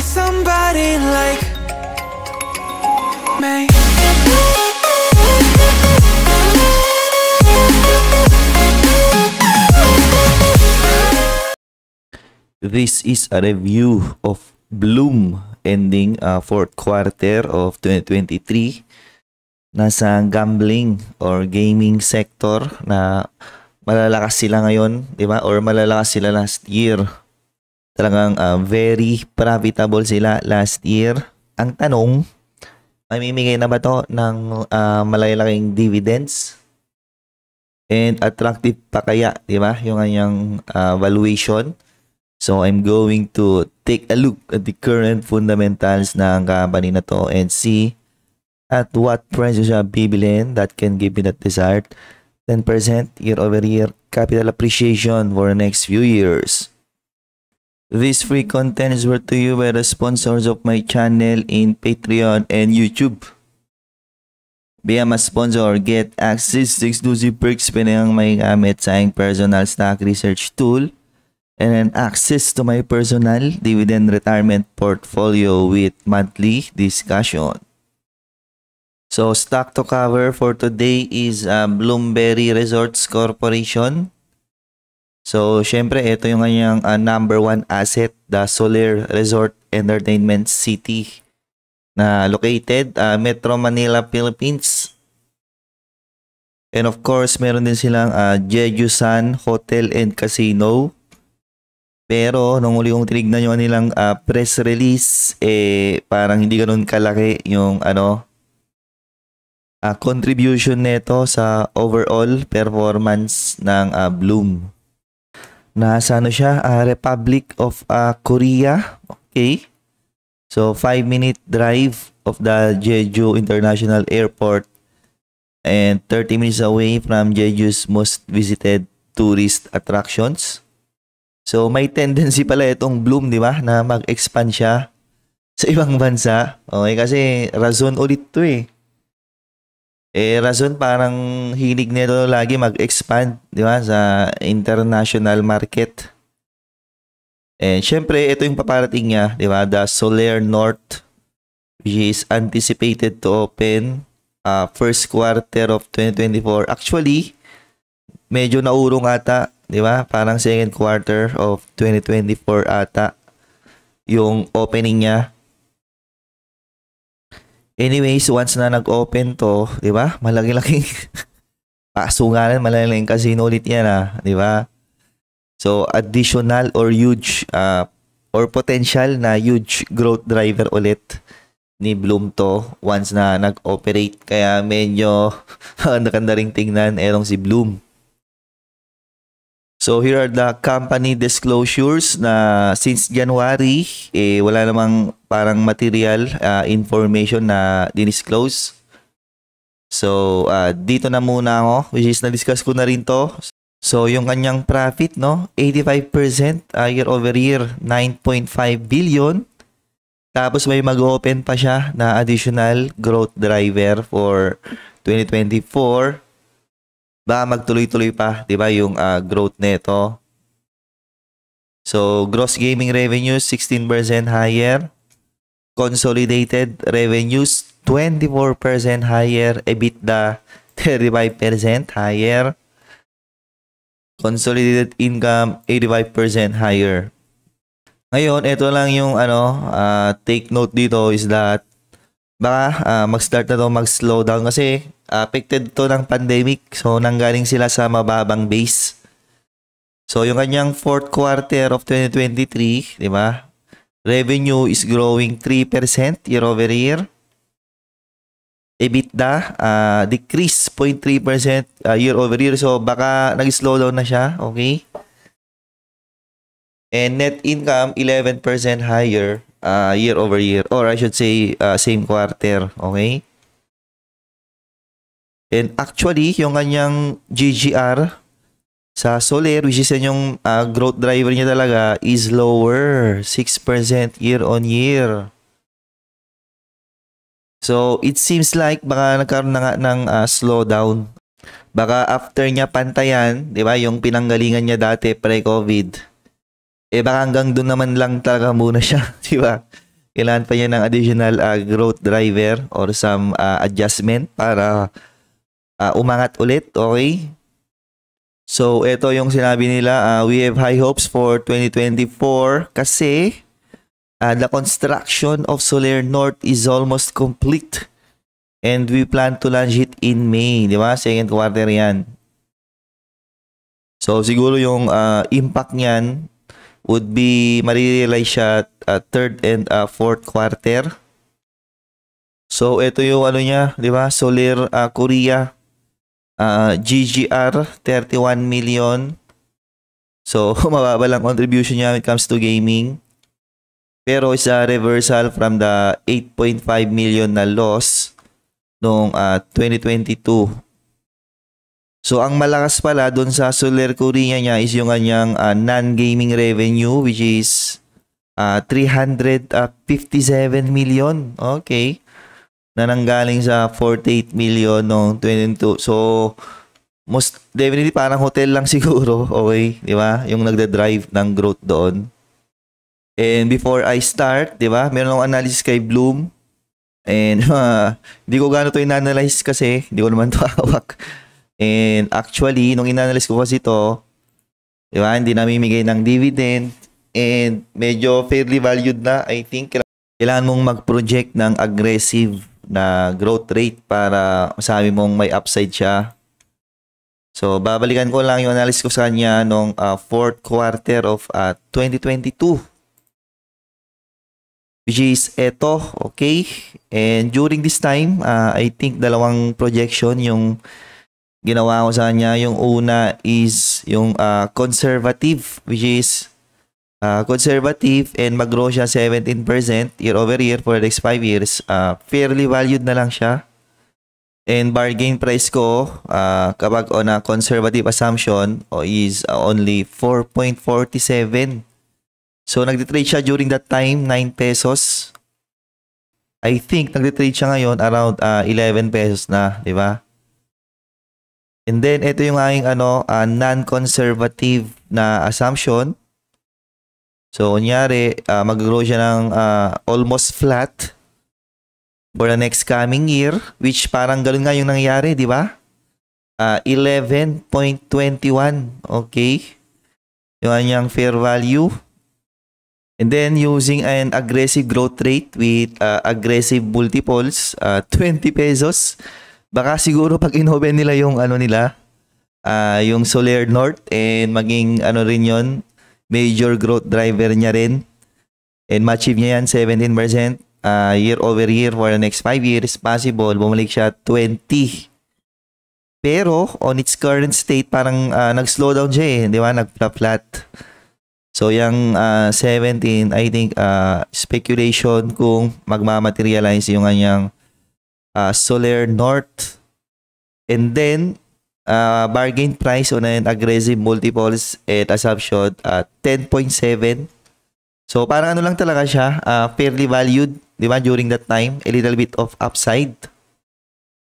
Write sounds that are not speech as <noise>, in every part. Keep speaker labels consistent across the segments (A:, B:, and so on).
A: be somebody like me This is a review of Bloom ending uh, fourth quarter of 2023 nasa gambling or gaming sector na malalakas sila ngayon, di ba? Or malalakas sila last year Talagang uh, very profitable sila last year. Ang tanong, mamimigay na ba to ng uh, malalaking dividends? And attractive pa kaya, di ba? Yung kanyang uh, valuation. So I'm going to take a look at the current fundamentals ng company na to and see at what price you siya bibilin that can give me that desired 10% year over year capital appreciation for the next few years. These free contents were to you by the sponsors of my channel in Patreon and YouTube. Become a sponsor, get access to exclusive perks pinayang may gamit sa aking personal stock research tool and access to my personal dividend retirement portfolio with monthly discussion. So stock to cover for today is uh, Bloomberry Resorts Corporation. So, syempre, ito yung kanyang uh, number one asset, the Solar Resort Entertainment City na located uh, Metro Manila, Philippines. And of course, meron din silang uh, ah, Jeju Sun Hotel and Casino. Pero nung uli kong tinignan yung nilang uh, press release, eh parang hindi ganoon kalaki yung ano uh, contribution nito sa overall performance ng uh, Bloom nasa ano siya, uh, Republic of uh, Korea. Okay. So, 5-minute drive of the Jeju International Airport and 30 minutes away from Jeju's most visited tourist attractions. So, may tendency pala itong Bloom, di ba, na mag-expand siya sa ibang bansa. Okay, kasi rason ulit to eh. Eh, rason parang hilig nito lagi mag-expand, di ba, sa international market. And eh, syempre, ito yung paparating niya, di ba, the Solair North, which is anticipated to open uh, first quarter of 2024. Actually, medyo naurong ata, di ba, parang second quarter of 2024 ata yung opening niya. Anyways, once na nag-open to, di ba? Malaki-laking pasungalan, <laughs> malalaking casino ulit yan ah, di ba? So, additional or huge uh, or potential na huge growth driver ulit ni Bloom to once na nag-operate. Kaya medyo <laughs> nakanda rin tingnan erong si Bloom. So here are the company disclosures na since January, eh, wala namang parang material uh, information na dinisclose. So uh, dito na muna ako, which is na-discuss ko na rin to. So yung kanyang profit, no, 85% uh, ah, year over year, 9.5 billion. Tapos may mag-open pa siya na additional growth driver for 2024 baka magtuloy-tuloy pa, 'di ba, yung uh, growth nito. So, gross gaming revenues 16% higher. Consolidated revenues 24% higher, EBITDA 35% higher. Consolidated income 85% higher. Ngayon, ito lang yung ano, uh, take note dito is that baka uh, mag-start na to mag-slow down kasi affected to ng pandemic. So, nanggaling sila sa mababang base. So, yung kanyang fourth quarter of 2023, di ba? Revenue is growing 3% year over year. EBITDA uh, decrease 0.3% uh, ah, year over year. So, baka nag-slow down na siya. Okay? And net income 11% higher uh, year over year. Or I should say, uh, same quarter. Okay? And actually, yung kanyang GGR sa Soler, which is yung uh, growth driver niya talaga, is lower. 6% year on year. So, it seems like baka nagkaroon na nga ng uh, slowdown. Baka after niya pantayan, di ba, yung pinanggalingan niya dati pre-COVID, eh baka hanggang doon naman lang talaga muna siya, <laughs> di ba? Kailangan pa niya ng additional uh, growth driver or some uh, adjustment para uh, umangat ulit, okay? So, ito yung sinabi nila, uh, we have high hopes for 2024 kasi uh, the construction of Solar North is almost complete and we plan to launch it in May, di ba? Second quarter yan. So, siguro yung uh, impact niyan would be marirealize siya uh, third and uh, fourth quarter. So, ito yung ano niya, di ba? Solar uh, Korea Uh, GGR, 31 million. So, <laughs> mababa lang contribution niya when it comes to gaming. Pero is a reversal from the 8.5 million na loss noong uh, ah, 2022. So, ang malakas pala doon sa Solar Korea niya is yung kanyang uh, non-gaming revenue which is uh, ah, 357 million. Okay na nanggaling sa 48 million noong 22. So, most definitely parang hotel lang <laughs> siguro, okay, di ba? Yung nagda-drive ng growth doon. And before I start, di ba, meron akong analysis kay Bloom. And uh, <laughs> hindi ko gano'n to inanalyze kasi, hindi ko naman to <laughs> hawak. And actually, nung inanalyze ko kasi ito, di ba, hindi namimigay ng dividend. And medyo fairly valued na, I think. Kailangan mong mag-project ng aggressive na growth rate para masabi mong may upside siya. So, babalikan ko lang yung analysis ko sa kanya nung uh, fourth quarter of uh, ah, 2022. Which is eto, okay? And during this time, uh, I think dalawang projection yung ginawa ko sa kanya. Yung una is yung uh, conservative, which is uh, conservative and mag-grow siya 17% year over year for the next 5 years, uh, fairly valued na lang siya. And bargain price ko, uh, kapag on a conservative assumption, oh, is uh, only 4.47. So, nagtitrade siya during that time, 9 pesos. I think nagtitrade siya ngayon around uh, 11 pesos na, di ba? And then, ito yung aking ano, uh, non-conservative na assumption So, kunyari, uh, mag-grow siya ng uh, almost flat for the next coming year, which parang ganun nga yung nangyari, di ba? Uh, ah, 11.21, okay? Yung kanyang fair value. And then, using an aggressive growth rate with uh, aggressive multiples, uh, 20 <laughs> pesos. Baka siguro pag inoven nila yung ano nila, uh, yung Solar North and maging ano rin yon major growth driver niya rin. And ma-achieve niya yan, 17% uh, year over year for the next 5 years. Possible, bumalik siya 20. Pero, on its current state, parang uh, nag-slow down siya eh. Di ba? Nag-flat. So, yung uh, 17, I think, uh, speculation kung magmamaterialize yung kanyang uh, Solar North. And then, uh, bargain price on an aggressive multiples and assumption at uh, 10.7. So parang ano lang talaga siya, uh, fairly valued, di ba, during that time, a little bit of upside.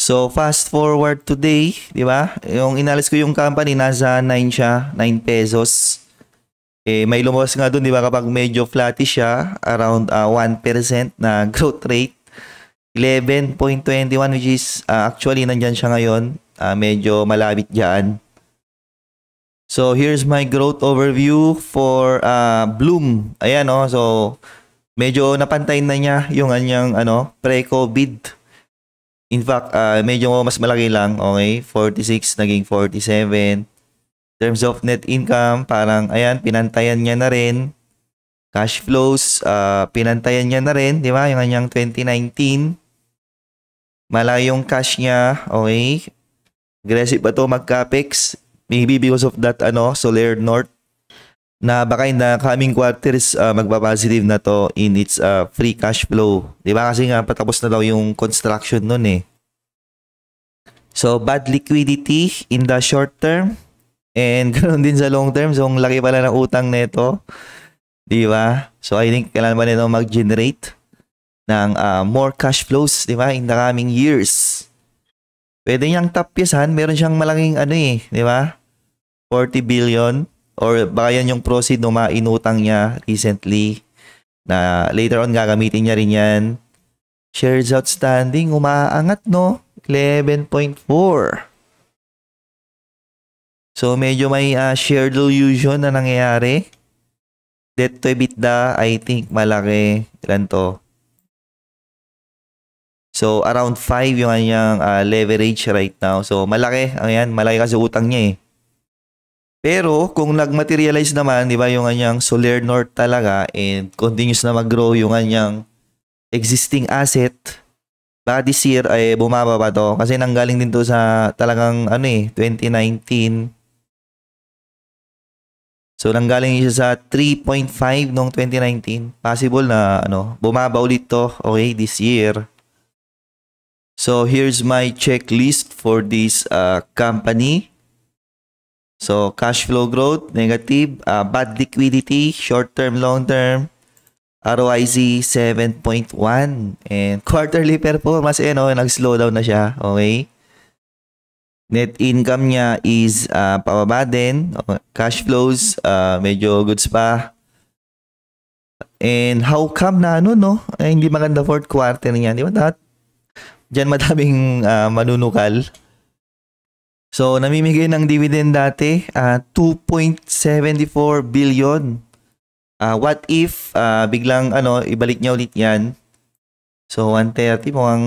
A: So fast forward today, di ba, yung inalis ko yung company, nasa 9 siya, 9 pesos. Eh, may lumabas nga doon, di ba, kapag medyo flatty siya, around uh, ah, 1% na <laughs> growth rate. 11.21 which is uh, actually nandyan siya ngayon uh, medyo malabit dyan. So here's my growth overview for uh, Bloom. Ayan oh, so medyo napantay na niya yung anyang ano, pre-COVID. In fact, uh, medyo mas malaki lang, okay? 46 naging 47. In terms of net income, parang ayan, pinantayan niya na rin. Cash flows, uh, pinantayan niya na rin, di ba? Yung anyang 2019. Malayong cash niya, okay? Aggressive pa to mag-capex. Maybe because of that ano, Solar North na baka in the coming quarters uh, ah, magpa-positive na to in its uh, free cash flow. 'Di ba? Kasi nga patapos na daw yung construction noon eh. So bad liquidity in the short term and <laughs> ganoon din sa long term. So ang laki pala ng utang nito. 'Di ba? So I think kailangan ba nito mag-generate ng uh, more cash flows, 'di ba, in the coming years. Pwede niyang tapyasan, meron siyang malaking ano eh, di ba? 40 billion or baka yan yung proceed na mainutang niya recently na later on gagamitin niya rin yan. Shares outstanding, umaangat no? 11.4. So medyo may uh, share dilution na nangyayari. Debt to EBITDA, I think malaki. Ilan to? So around 5 yung kanyang uh, leverage right now. So malaki, ayan, malaki kasi utang niya eh. Pero kung nagmaterialize naman, di ba, yung kanyang Solar North talaga and continues na mag-grow yung kanyang existing asset, baka this year ay eh, bumaba pa to kasi nanggaling din to sa talagang ano eh, 2019. So nanggaling siya sa 3.5 noong 2019. Possible na ano, bumaba ulit to, okay, this year. So here's my checklist for this uh, company. So cash flow growth, negative, uh, bad liquidity, short term, long term, ROIC 7.1 and <laughs> quarterly performance eh no, nag-slow down na siya, okay? Net income niya is uh, pababa din. Cash flows, uh, medyo goods pa. And how come na ano no? Eh, hindi maganda fourth quarter niya. Di ba? Dapat Diyan madaming uh, manunukal. So, namimigay ng dividend dati, uh, ah, 2.74 billion. Uh, what if uh, biglang ano, ibalik niya ulit yan? So, 130, mukhang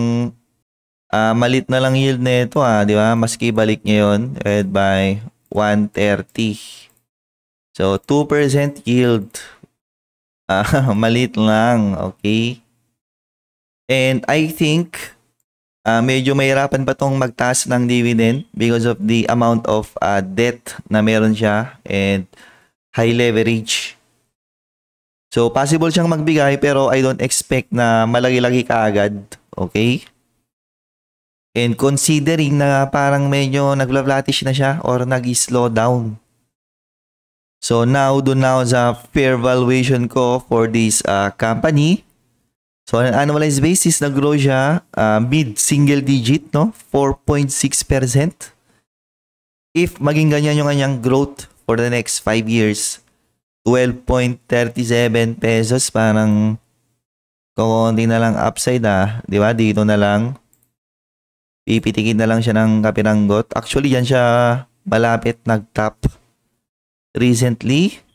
A: uh, malit na lang yield na ito, ah, di ba? Maski ibalik niya yun, red by 130. So, 2% yield. Uh, <laughs> malit lang, okay? And I think uh, medyo mahirapan pa tong magtaas ng dividend because of the amount of uh, debt na meron siya and high leverage. So possible siyang magbigay pero I don't expect na malagi-lagi kaagad, Okay? And considering na parang medyo nagla-flattish na siya or nag-slow down. So now do now sa fair valuation ko for this uh, company So, on an annualized basis, nag-grow siya uh, ah, mid-single digit, no? 4.6%. If maging ganyan yung kanyang growth for the next 5 years, 12.37 pesos, parang kukunti na lang upside ah. Di ba? Dito na lang. Pipitikin na lang siya ng kapiranggot. Actually, yan siya malapit nag-top recently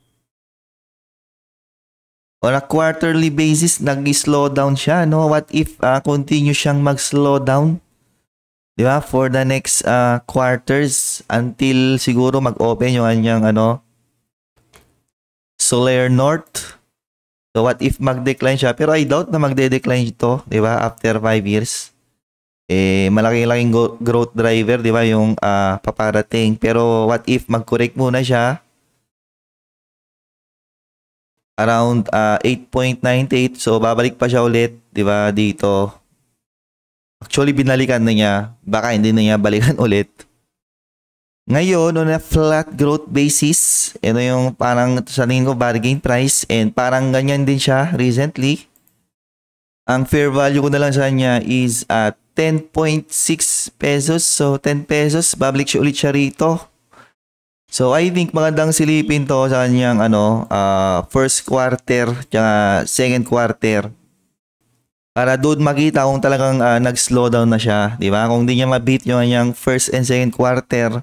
A: on a quarterly basis, nag-slow down siya, no? What if uh, continue siyang mag-slow down? Di ba? For the next uh, quarters until siguro mag-open yung anyang, ano, Solar North. So what if mag-decline siya? Pero I doubt na magde-decline ito, di ba? After 5 years. Eh, malaking laking growth driver, di ba? Yung uh, paparating. Pero what if mag-correct muna siya? around uh, ah, 8.98. So, babalik pa siya ulit, di ba, dito. Actually, binalikan na niya. Baka hindi na niya balikan <laughs> ulit. Ngayon, on a flat growth basis, ito yung parang sa tingin ko bargain price and parang ganyan din siya recently. Ang fair value ko na lang sa kanya is at ah, 10.6 pesos. So, 10 pesos. Babalik siya ulit siya rito. So I think magandang silipin to sa kanyang ano, uh, first quarter tsaka second quarter. Para doon makita kung talagang uh, nag-slow down na siya, di ba? Kung di niya ma-beat yung kanyang first and second quarter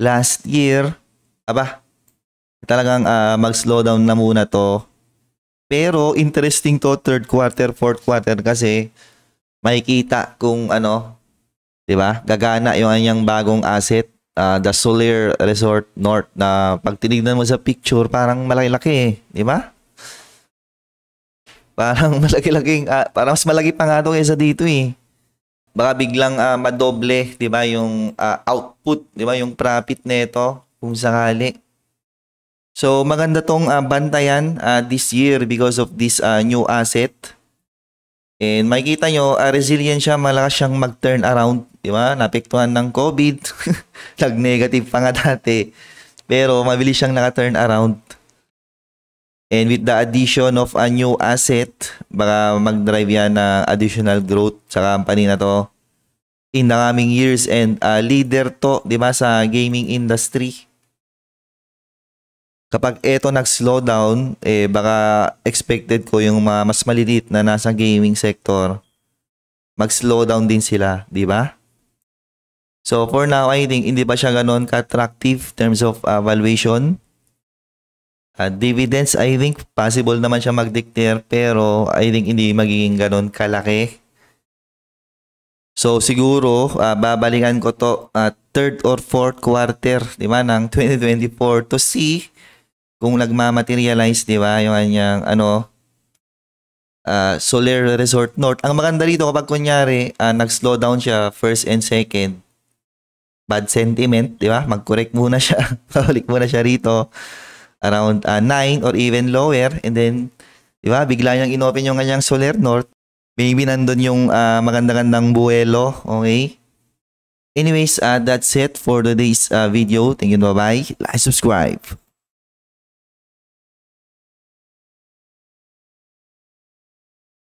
A: last year, aba, talagang uh, mag-slow down na muna to. Pero interesting to third quarter, fourth quarter kasi makikita kung ano, 'di ba? Gagana yung kanyang bagong asset uh, the Soler Resort North na pag tinignan mo sa picture, parang malaki-laki eh. Di ba? Parang <laughs> malaki-laking, uh, ah, parang mas malaki pa nga to kaysa dito eh. Baka biglang uh, madoble, di ba, yung uh, output, di ba, yung profit nito kung sakali. So maganda tong uh, bantayan uh, this year because of this uh, new asset. And makikita nyo, uh, resilient siya, malakas siyang mag-turn around di ba? Napektuhan ng COVID. <laughs> Nag-negative pa nga dati. Pero mabilis siyang naka-turn around. And with the addition of a new asset, baka mag-drive yan na additional growth sa company na to in the coming years and a leader to, di ba, sa gaming industry. Kapag eto nag-slow down, eh, baka expected ko yung mga mas maliliit na nasa gaming sector, mag-slow down din sila, di ba? So for now, I think hindi pa siya ganun ka in terms of uh, valuation. Uh, dividends, I think possible naman siya mag-declare pero I think hindi magiging ganun kalaki. So siguro uh, babalikan ko to uh, third or fourth quarter, 'di ba, ng 2024 to see kung nagma-materialize, 'di ba, yung kanyang ano uh, Solar Resort North. Ang maganda rito kapag kunyari uh, nag-slow down siya first and second, bad sentiment, di ba? Mag-correct muna siya. Pabalik <laughs> muna siya rito around uh, ah, 9 or even lower and then di ba bigla niyang inopen yung kanyang Soler North maybe nandun yung uh, ah, maganda buwelo okay anyways uh, that's it for today's uh, video thank you bye bye subscribe